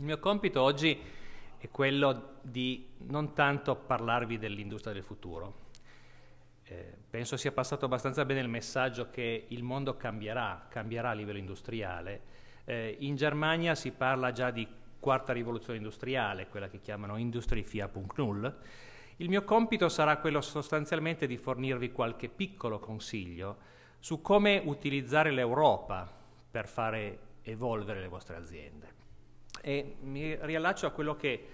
Il mio compito oggi è quello di non tanto parlarvi dell'industria del futuro. Eh, penso sia passato abbastanza bene il messaggio che il mondo cambierà, cambierà a livello industriale. Eh, in Germania si parla già di quarta rivoluzione industriale, quella che chiamano Industrie 4.0. Il mio compito sarà quello sostanzialmente di fornirvi qualche piccolo consiglio su come utilizzare l'Europa per fare evolvere le vostre aziende. E mi riallaccio a quello che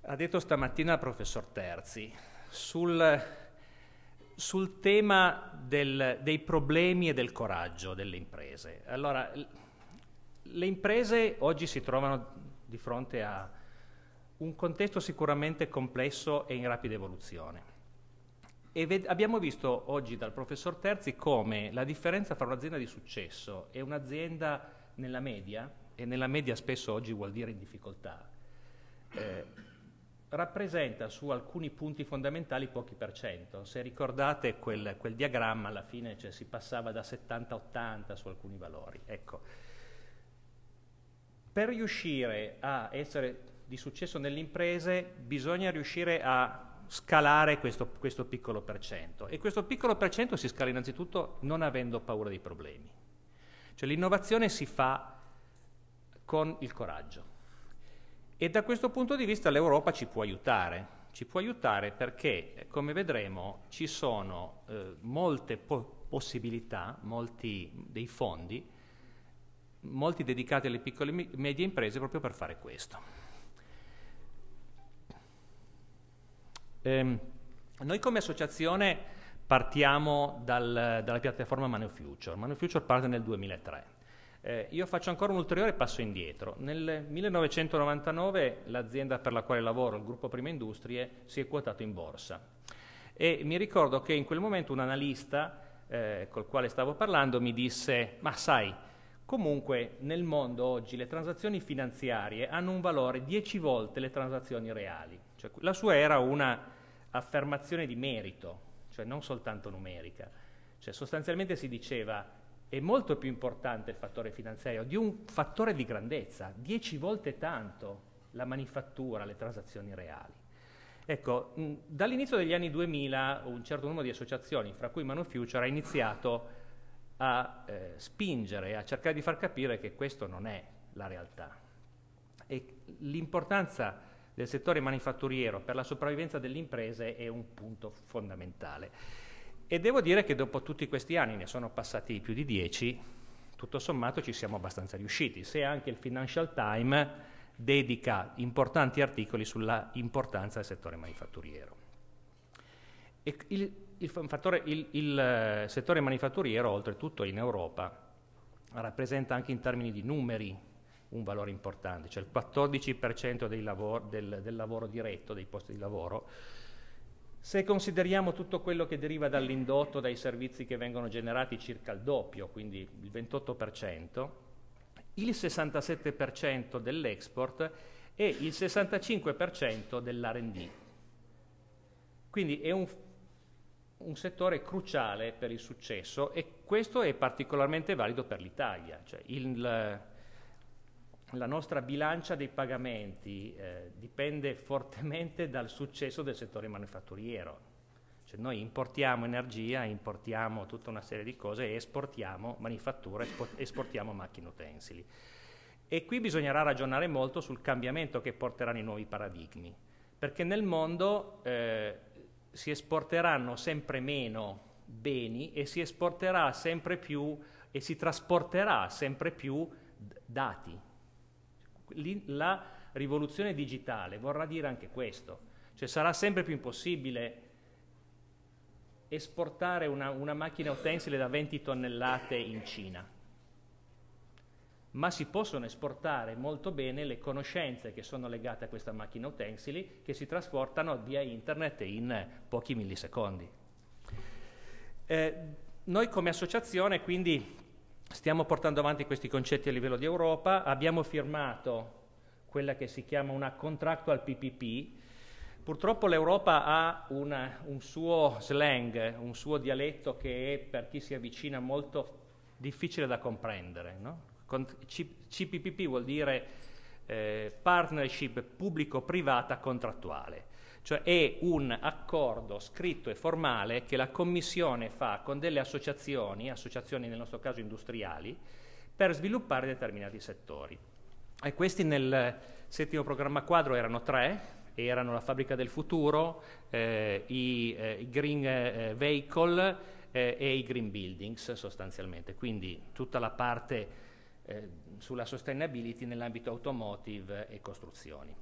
ha detto stamattina il professor Terzi sul, sul tema del, dei problemi e del coraggio delle imprese. Allora, le imprese oggi si trovano di fronte a un contesto sicuramente complesso e in rapida evoluzione. E abbiamo visto oggi dal professor Terzi come la differenza fra un'azienda di successo e un'azienda nella media e nella media spesso oggi vuol dire in difficoltà, eh, rappresenta su alcuni punti fondamentali pochi per cento. Se ricordate quel, quel diagramma, alla fine cioè, si passava da 70 a 80 su alcuni valori. Ecco. Per riuscire a essere di successo nelle imprese bisogna riuscire a scalare questo, questo piccolo per cento e questo piccolo per cento si scala innanzitutto non avendo paura dei problemi. Cioè l'innovazione si fa con il coraggio. E da questo punto di vista l'Europa ci può aiutare, ci può aiutare perché, eh, come vedremo, ci sono eh, molte po- possibilità, molti dei fondi, molti dedicati alle piccole e medie imprese proprio per fare questo. Ehm, noi come associazione partiamo dal, dalla piattaforma Manu Future. Manu Future parte nel 2003. Eh, io faccio ancora un ulteriore passo indietro. Nel 1999 l'azienda per la quale lavoro, il gruppo Prima Industrie, si è quotato in borsa e mi ricordo che in quel momento un analista eh, col quale stavo parlando mi disse ma sai, comunque nel mondo oggi le transazioni finanziarie hanno un valore 10 volte le transazioni reali. Cioè, la sua era una affermazione di merito, cioè non soltanto numerica. Cioè, sostanzialmente si diceva è molto più importante il fattore finanziario di un fattore di grandezza, dieci volte tanto la manifattura, le transazioni reali. Ecco, dall'inizio degli anni 2000 un certo numero di associazioni, fra cui Manufuture, ha iniziato a eh, spingere, a cercare di far capire che questo non è la realtà. E l'importanza del settore manifatturiero per la sopravvivenza delle imprese è un punto fondamentale. E devo dire che dopo tutti questi anni, ne sono passati più di dieci, tutto sommato ci siamo abbastanza riusciti, se anche il Financial Times dedica importanti articoli sulla importanza del settore manifatturiero. Il, il, fattore, il, il eh, settore manifatturiero, oltretutto in Europa, rappresenta anche in termini di numeri un valore importante, cioè il 14% lavoro, del, del lavoro diretto, dei posti di lavoro, se consideriamo tutto quello che deriva dall'indotto, dai servizi che vengono generati circa il doppio, quindi il 28%, il 67% dell'export e il 65% dell'R&D. Quindi è un, un, settore cruciale per il successo e questo è particolarmente valido per l'Italia. Cioè il, la nostra bilancia dei pagamenti eh, dipende fortemente dal successo del settore manifatturiero. Cioè noi importiamo energia, importiamo tutta una serie di cose esportiamo manifattura, esportiamo macchine utensili. E qui bisognerà ragionare molto sul cambiamento che porteranno i nuovi paradigmi, perché nel mondo eh, si esporteranno sempre meno beni e si esporterà sempre più e si trasporterà sempre più dati, la rivoluzione digitale vorrà dire anche questo, cioè sarà sempre più impossibile esportare una, una macchina utensile da 20 tonnellate in Cina, ma si possono esportare molto bene le conoscenze che sono legate a questa macchina utensili che si trasportano via internet in pochi millisecondi. Eh, noi come associazione quindi stiamo portando avanti questi concetti a livello di Europa, abbiamo firmato quella che si chiama una contractual PPP, Purtroppo l'Europa ha una, un suo slang, un suo dialetto che è per chi si avvicina molto difficile da comprendere. No? CPPP vuol dire eh, partnership pubblico-privata contrattuale cioè è un accordo scritto e formale che la Commissione fa con delle associazioni, associazioni nel nostro caso industriali, per sviluppare determinati settori. E questi nel settimo programma quadro erano tre, erano la fabbrica del futuro, eh, i, eh, i, green eh, vehicle eh, e i green buildings sostanzialmente, quindi tutta la parte eh, sulla sustainability nell'ambito automotive e costruzioni.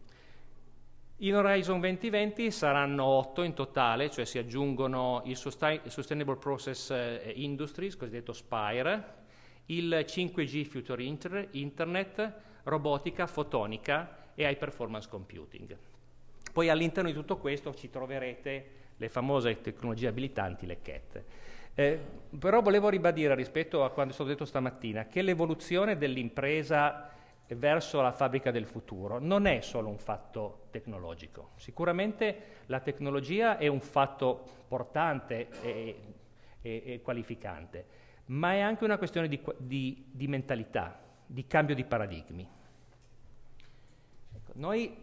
In Horizon 2020 saranno 8 in totale, cioè si aggiungono il Sustainable Process eh, Industries, cosiddetto SPIRE, il 5G Future Internet, robotica, fotonica e high performance computing. Poi all'interno di tutto questo ci troverete le famose tecnologie abilitanti, le CAT. Eh, però volevo ribadire rispetto a quanto è stato detto stamattina che l'evoluzione dell'impresa verso la fabbrica del futuro non è solo un fatto tecnologico. Sicuramente la tecnologia è un fatto portante e, e, e qualificante, ma è anche una questione di, di, di mentalità, di cambio di paradigmi. Ecco, noi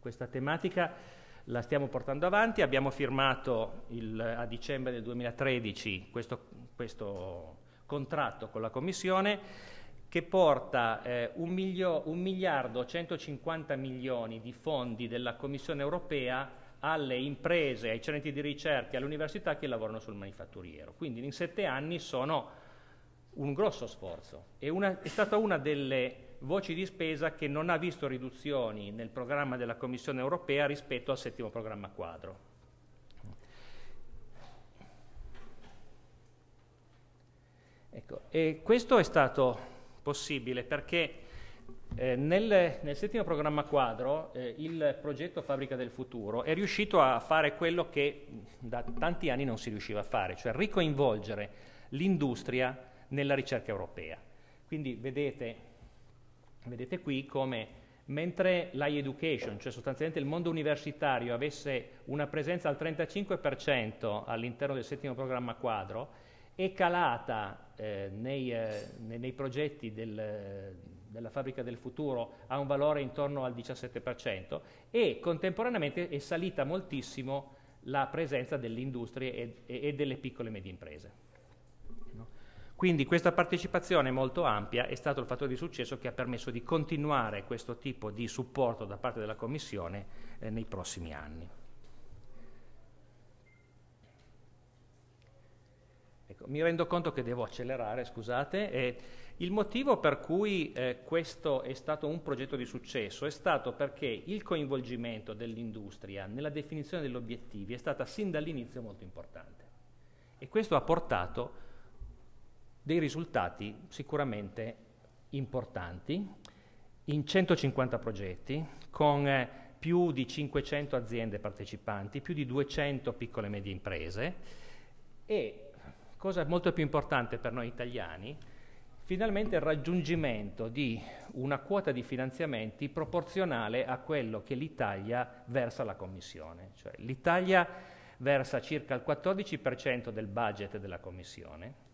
questa tematica la stiamo portando avanti, abbiamo firmato il, a dicembre del 2013 questo, questo contratto con la Commissione che porta eh, 1 miliardo 150 milioni di fondi della Commissione europea alle imprese, ai centri di ricerca, alle università che lavorano sul manifatturiero. Quindi in sette anni sono un grosso sforzo. È, una, è stata una delle voci di spesa che non ha visto riduzioni nel programma della Commissione europea rispetto al settimo programma quadro. Ecco, questo è stato possibile perché eh, nel, nel, settimo programma quadro eh, il progetto Fabbrica del Futuro è riuscito a fare quello che da tanti anni non si riusciva a fare, cioè ricoinvolgere l'industria nella ricerca europea. Quindi vedete, vedete qui come mentre l'e-education, cioè sostanzialmente il mondo universitario, avesse una presenza al 35% all'interno del settimo programma quadro, è calata eh, nei, eh, nei, progetti del, della fabbrica del futuro a un valore intorno al 17% e contemporaneamente è salita moltissimo la presenza dell'industria e, e, delle piccole e medie imprese. No? Quindi questa partecipazione molto ampia è stato il fattore di successo che ha permesso di continuare questo tipo di supporto da parte della Commissione eh, nei prossimi anni. Ecco, mi rendo conto che devo accelerare, scusate. E il motivo per cui eh, questo è stato un progetto di successo è stato perché il coinvolgimento dell'industria nella definizione degli obiettivi è stata sin dall'inizio molto importante. E questo ha portato dei risultati sicuramente importanti in 150 progetti con eh, più di 500 aziende partecipanti, più di 200 piccole e medie imprese e cosa molto più importante per noi italiani, finalmente il raggiungimento di una quota di finanziamenti proporzionale a quello che l'Italia versa alla Commissione. Cioè, L'Italia versa circa il 14% del budget della Commissione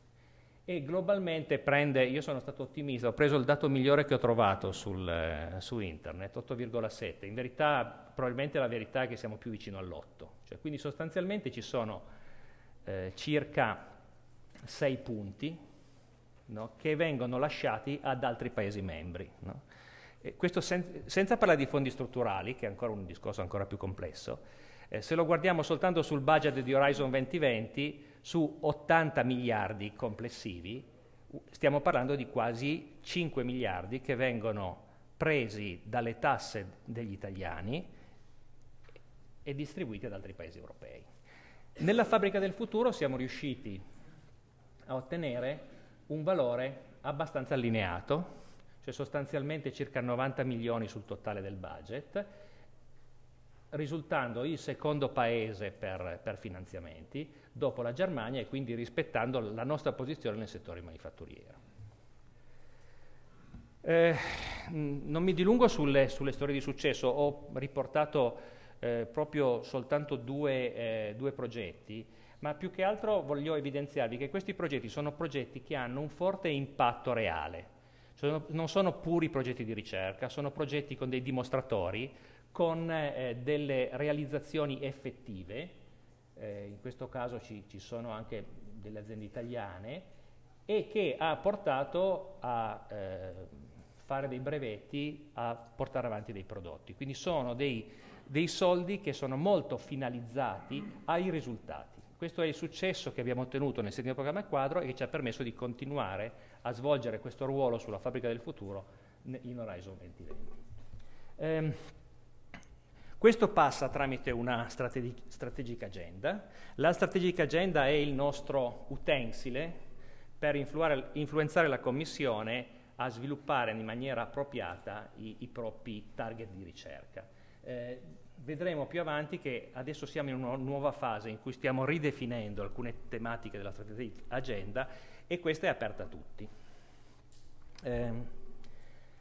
e globalmente prende, io sono stato ottimista, ho preso il dato migliore che ho trovato sul, eh, su internet, 8,7. In verità probabilmente la verità è che siamo più vicino all'8. Cioè, quindi sostanzialmente ci sono eh, circa sei punti no, che vengono lasciati ad altri Paesi membri. No? questo sen- senza parlare di fondi strutturali, che è ancora un discorso ancora più complesso, eh, se lo guardiamo soltanto sul budget di Horizon 2020, su 80 miliardi complessivi, stiamo parlando di quasi 5 miliardi che vengono presi dalle tasse degli italiani e distribuiti ad altri paesi europei. Nella fabbrica del futuro siamo riusciti a ottenere un valore abbastanza allineato, cioè sostanzialmente circa 90 milioni sul totale del budget, risultando il secondo paese per, per finanziamenti dopo la Germania e quindi rispettando la nostra posizione nel settore manifatturiero. Eh, non mi dilungo sulle, sulle, storie di successo, ho riportato eh, proprio soltanto due, eh, due progetti, ma più che altro voglio evidenziarvi che questi progetti sono progetti che hanno un forte impatto reale. Cioè, non sono puri progetti di ricerca, sono progetti con dei dimostratori, con eh, delle realizzazioni effettive, eh, in questo caso ci, ci, sono anche delle aziende italiane, e che ha portato a eh, fare dei brevetti, a portare avanti dei prodotti. Quindi sono dei dei soldi che sono molto finalizzati ai risultati. Questo è il successo che abbiamo ottenuto nel settimo programma quadro e che ci ha permesso di continuare a svolgere questo ruolo sulla fabbrica del futuro in Horizon 2020. Ehm, questo passa tramite una strategi- strategic agenda. La strategic agenda è il nostro utensile per influenzare la Commissione a sviluppare in maniera appropriata i, i propri target di ricerca. Eh, vedremo più avanti che adesso siamo in una nuova fase in cui stiamo ridefinendo alcune tematiche della strategic agenda e questa è aperta a tutti. Eh,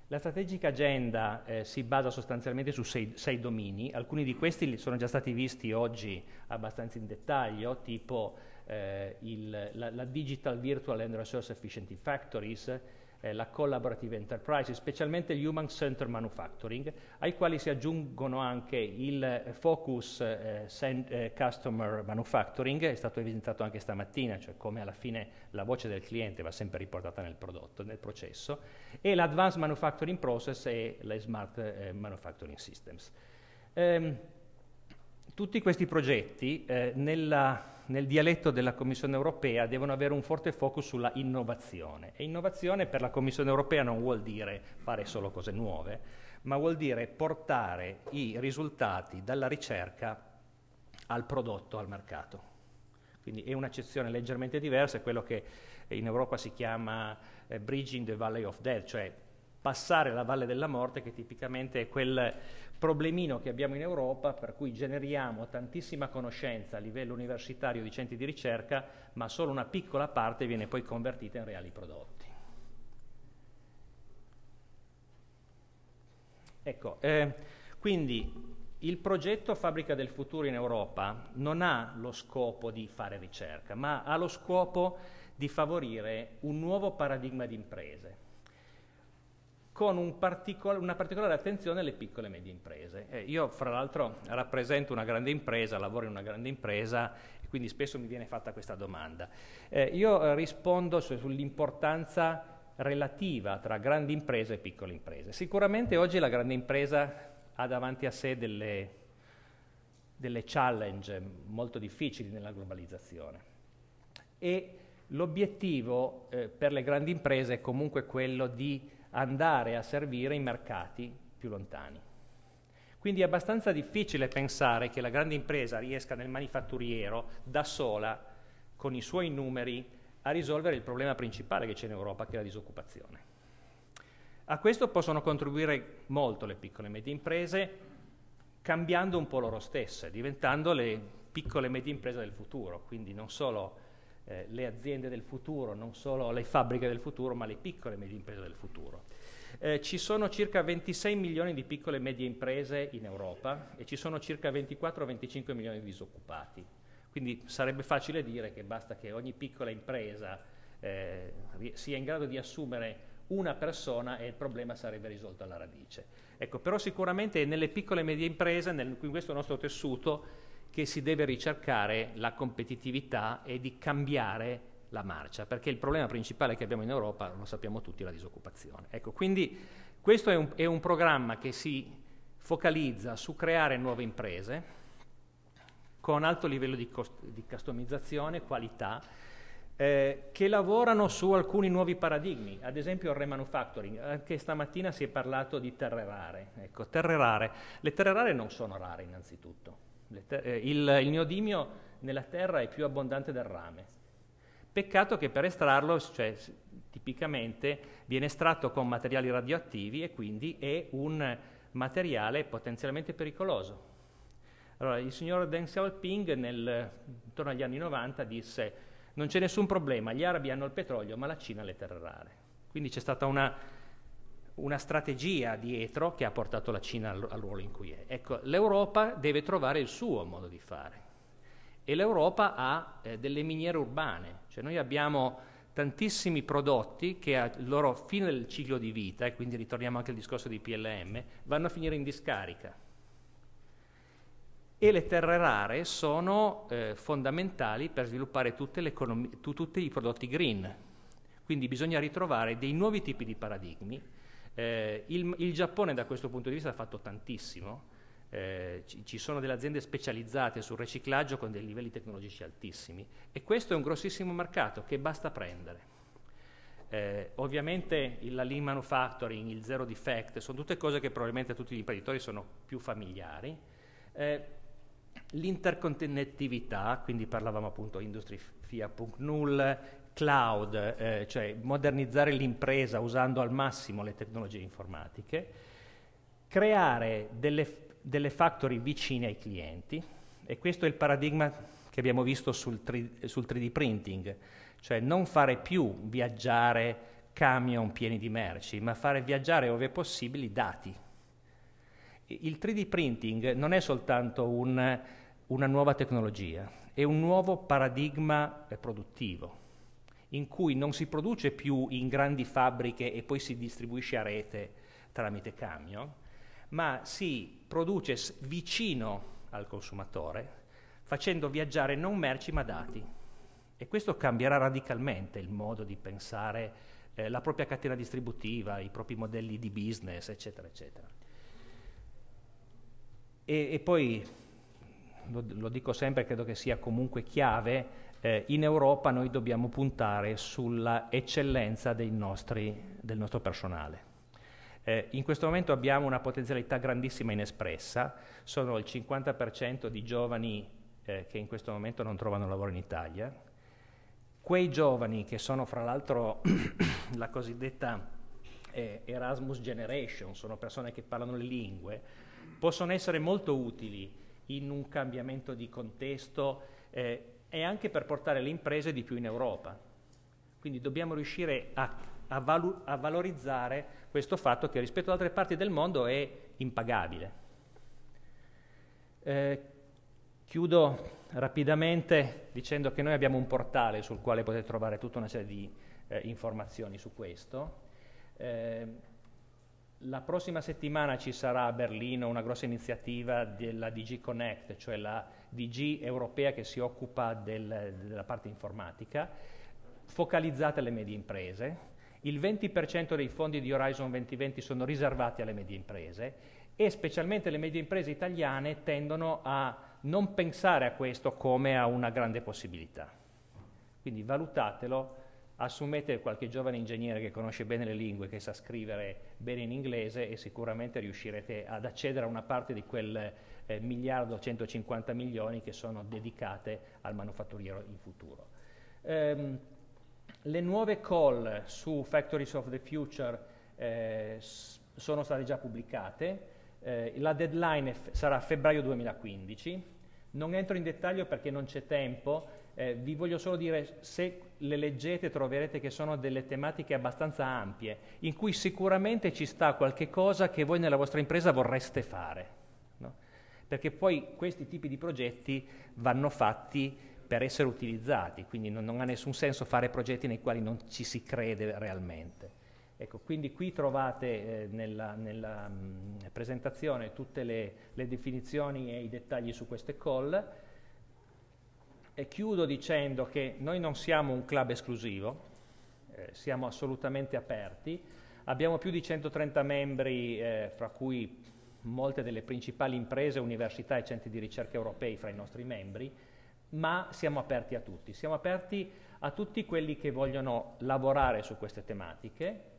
la strategic agenda eh, si basa sostanzialmente su sei, sei, domini, alcuni di questi sono già stati visti oggi abbastanza in dettaglio, tipo eh, il, la, la, Digital Virtual and Resource Efficient Factories, eh, la collaborative enterprise, specialmente gli human center manufacturing, ai quali si aggiungono anche il focus eh, send, eh, customer manufacturing, è stato evidenziato anche stamattina, cioè come alla fine la voce del cliente va sempre riportata nel prodotto, nel processo, e l'advanced manufacturing process e le smart eh, manufacturing systems. Um, tutti questi progetti eh, nella, nel dialetto della Commissione europea devono avere un forte focus sulla innovazione e innovazione per la Commissione europea non vuol dire fare solo cose nuove, ma vuol dire portare i risultati dalla ricerca al prodotto, al mercato. Quindi è un'accezione leggermente diversa, è quello che in Europa si chiama eh, Bridging the Valley of Death, cioè passare la valle della morte, che tipicamente è quel problemino che abbiamo in Europa, per cui generiamo tantissima conoscenza a livello universitario di centri di ricerca, ma solo una piccola parte viene poi convertita in reali prodotti. Ecco, eh, quindi il progetto Fabbrica del Futuro in Europa non ha lo scopo di fare ricerca, ma ha lo scopo di favorire un nuovo paradigma di imprese con un particol- una particolare attenzione alle piccole e medie imprese. Eh, io fra l'altro rappresento una grande impresa, lavoro in una grande impresa e quindi spesso mi viene fatta questa domanda. Eh, io eh, rispondo su- sull'importanza relativa tra grandi imprese e piccole imprese. Sicuramente oggi la grande impresa ha davanti a sé delle, delle challenge molto difficili nella globalizzazione e l'obiettivo eh, per le grandi imprese è comunque quello di andare a servire i mercati più lontani. Quindi è abbastanza difficile pensare che la grande impresa riesca nel manifatturiero da sola, con i suoi numeri, a risolvere il problema principale che c'è in Europa, che è la disoccupazione. A questo possono contribuire molto le piccole e medie imprese, cambiando un po' loro stesse, diventando le piccole e medie imprese del futuro, quindi non solo eh, le aziende del futuro, non solo le fabbriche del futuro, ma le piccole e medie imprese del futuro. Eh, ci sono circa 26 milioni di piccole e medie imprese in Europa e ci sono circa 24-25 milioni di disoccupati. Quindi sarebbe facile dire che basta che ogni piccola impresa eh, sia in grado di assumere una persona e il problema sarebbe risolto alla radice. Ecco, però sicuramente nelle piccole e medie imprese, nel, in questo nostro tessuto, che si deve ricercare la competitività e di cambiare la marcia, perché il problema principale che abbiamo in Europa, lo sappiamo tutti, è la disoccupazione. Ecco, quindi questo è un, è un programma che si focalizza su creare nuove imprese con alto livello di, cost- di customizzazione, qualità, eh, che lavorano su alcuni nuovi paradigmi, ad esempio il remanufacturing, anche stamattina si è parlato di terre rare. Ecco, terre rare. Le terre rare non sono rare innanzitutto, eh, il, il neodimio nella terra è più abbondante del rame. Peccato che per estrarlo, cioè, tipicamente, viene estratto con materiali radioattivi e quindi è un materiale potenzialmente pericoloso. Allora, il signor Deng Xiaoping, nel, intorno agli anni 90, disse non c'è nessun problema, gli arabi hanno il petrolio, ma la Cina le terre rare. Quindi c'è stata una una strategia dietro che ha portato la Cina al, al ruolo in cui è. Ecco, l'Europa deve trovare il suo modo di fare e l'Europa ha eh, delle miniere urbane, cioè noi abbiamo tantissimi prodotti che a loro fine del ciclo di vita, e quindi ritorniamo anche al discorso di PLM, vanno a finire in discarica. E le terre rare sono eh, fondamentali per sviluppare tu, tutti i prodotti green. Quindi bisogna ritrovare dei nuovi tipi di paradigmi eh, il, il, Giappone da questo punto di vista ha fatto tantissimo, eh, ci, ci, sono delle aziende specializzate sul riciclaggio con dei livelli tecnologici altissimi e questo è un grossissimo mercato che basta prendere. Eh, ovviamente il, la lean manufacturing, il zero defect, sono tutte cose che probabilmente a tutti gli imprenditori sono più familiari. Eh, l'interconnettività, quindi parlavamo appunto Industry 4.0, cloud, eh, cioè modernizzare l'impresa usando al massimo le tecnologie informatiche, creare delle, delle, factory vicine ai clienti e questo è il paradigma che abbiamo visto sul, tri, sul 3D printing, cioè non fare più viaggiare camion pieni di merci, ma fare viaggiare ove possibili dati. Il 3D printing non è soltanto un, una nuova tecnologia, è un nuovo paradigma eh, produttivo in cui non si produce più in grandi fabbriche e poi si distribuisce a rete tramite camion, ma si produce vicino al consumatore facendo viaggiare non merci ma dati. E questo cambierà radicalmente il modo di pensare eh, la propria catena distributiva, i propri modelli di business, eccetera, eccetera. E, e poi, lo, lo dico sempre, credo che sia comunque chiave, eh, in Europa noi dobbiamo puntare sulla eccellenza nostri, del nostro personale. Eh, in questo momento abbiamo una potenzialità grandissima inespressa, sono il 50% di giovani eh, che in questo momento non trovano lavoro in Italia. Quei giovani che sono fra l'altro la cosiddetta eh, Erasmus Generation, sono persone che parlano le lingue, possono essere molto utili in un cambiamento di contesto eh, è anche per portare le imprese di più in Europa. Quindi dobbiamo riuscire a, a, valu- a valorizzare questo fatto che rispetto ad altre parti del mondo è impagabile. Eh, chiudo rapidamente dicendo che noi abbiamo un portale sul quale potete trovare tutta una serie di eh, informazioni su questo. Eh, la prossima settimana ci sarà a Berlino una grossa iniziativa della DG Connect, cioè la DG europea che si occupa del, della parte informatica, focalizzata alle medie imprese. Il 20% dei fondi di Horizon 2020 sono riservati alle medie imprese e specialmente le medie imprese italiane tendono a non pensare a questo come a una grande possibilità. Quindi valutatelo assumete qualche giovane ingegnere che conosce bene le lingue, che sa scrivere bene in inglese e sicuramente riuscirete ad accedere a una parte di quel eh, miliardo 150 milioni che sono dedicate al manufatturiero in futuro. Um, le nuove call su Factories of the Future eh, sono state già pubblicate, eh, la deadline sarà febbraio 2015, non entro in dettaglio perché non c'è tempo, eh, vi voglio solo dire, se le leggete troverete che sono delle tematiche abbastanza ampie, in cui sicuramente ci sta qualche cosa che voi nella vostra impresa vorreste fare, no? perché poi questi tipi di progetti vanno fatti per essere utilizzati, quindi non, non ha nessun senso fare progetti nei quali non ci si crede realmente. Ecco, quindi qui trovate eh, nella, nella mh, mm, presentazione tutte le, le, definizioni e i dettagli su queste call. E chiudo dicendo che noi non siamo un club esclusivo, eh, siamo assolutamente aperti, abbiamo più di 130 membri, eh, fra cui molte delle principali imprese, università e centri di ricerca europei fra i nostri membri, ma siamo aperti a tutti, siamo aperti a tutti quelli che vogliono lavorare su queste tematiche,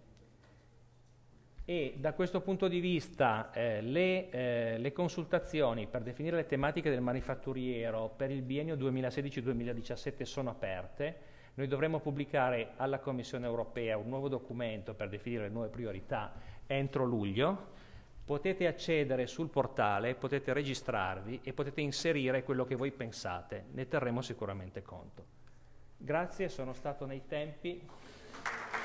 e da questo punto di vista eh, le, eh, le, consultazioni per definire le tematiche del manifatturiero per il biennio 2016-2017 sono aperte. Noi dovremo pubblicare alla Commissione europea un nuovo documento per definire le nuove priorità entro luglio. Potete accedere sul portale, potete registrarvi e potete inserire quello che voi pensate. Ne terremo sicuramente conto. Grazie, sono stato nei tempi.